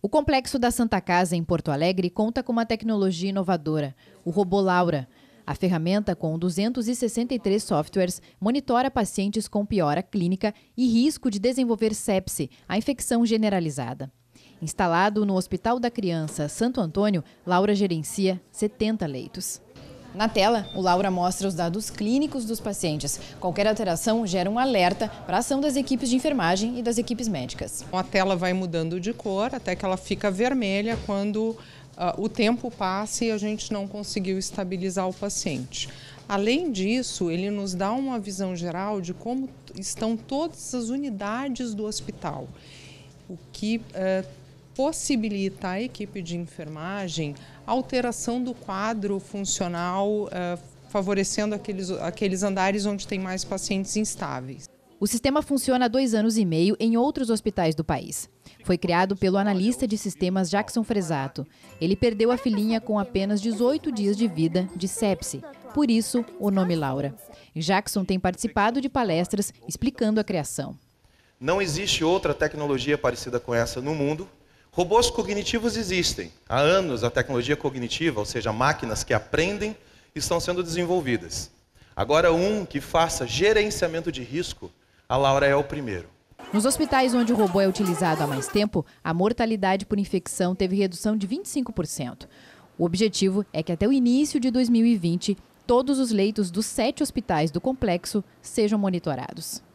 O complexo da Santa Casa em Porto Alegre conta com uma tecnologia inovadora, o robô Laura. A ferramenta, com 263 softwares, monitora pacientes com piora clínica e risco de desenvolver sepse, a infecção generalizada. Instalado no Hospital da Criança Santo Antônio, Laura gerencia 70 leitos. Na tela, o Laura mostra os dados clínicos dos pacientes. Qualquer alteração gera um alerta para a ação das equipes de enfermagem e das equipes médicas. A tela vai mudando de cor até que ela fica vermelha quando uh, o tempo passa e a gente não conseguiu estabilizar o paciente. Além disso, ele nos dá uma visão geral de como estão todas as unidades do hospital, o que uh, possibilitar à equipe de enfermagem alteração do quadro funcional, eh, favorecendo aqueles, aqueles andares onde tem mais pacientes instáveis. O sistema funciona há dois anos e meio em outros hospitais do país. Foi criado pelo analista de sistemas Jackson Fresato. Ele perdeu a filhinha com apenas 18 dias de vida de sepse. Por isso, o nome Laura. Jackson tem participado de palestras explicando a criação. Não existe outra tecnologia parecida com essa no mundo Robôs cognitivos existem. Há anos a tecnologia cognitiva, ou seja, máquinas que aprendem, estão sendo desenvolvidas. Agora, um que faça gerenciamento de risco, a Laura é o primeiro. Nos hospitais onde o robô é utilizado há mais tempo, a mortalidade por infecção teve redução de 25%. O objetivo é que até o início de 2020, todos os leitos dos sete hospitais do complexo sejam monitorados.